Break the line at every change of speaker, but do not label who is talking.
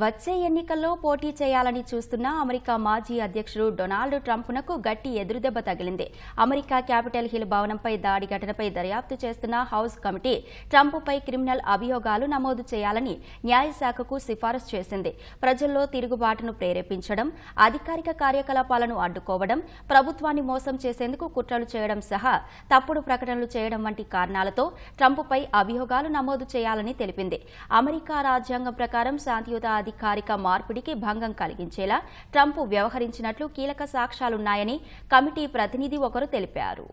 వచ్చే ఎన్నికల్లో పోటీ చేయాలని చూస్తున్న అమెరికా మాజీ అధ్యక్షుడు డొనాల్డ్ ట్రంప్నకు గట్టి ఎదురుదెబ్బ తగిలింది అమెరికా క్యాపిటల్ హిల్ భవనంపై దాడి ఘటనపై దర్యాప్తు చేస్తున్న హౌస్ కమిటీ ట్రంప్పై క్రిమినల్ అభియోగాలు నమోదు చేయాలని న్యాయశాఖకు సిఫారసు చేసింది ప్రజల్లో తిరుగుబాటును ప్రేరేపించడం అధికారిక కార్యకలాపాలను అడ్డుకోవడం ప్రభుత్వాన్ని మోసం చేసేందుకు కుట్రలు చేయడం సహా తప్పుడు ప్రకటనలు చేయడం వంటి కారణాలతో ట్రంప్పై అభియోగాలు నమోదు చేయాలని తెలిపింది అమెరికా రాజ్యాంగం ప్రకారం శాంతియుత అధికారిక మార్పిడికి భంగం కలిగించేలా ట్రంప్ వ్యవహరించినట్లు కీలక సాక్ష్యాలున్నాయని కమిటీ ప్రతినిధి ఒకరు తెలిపారు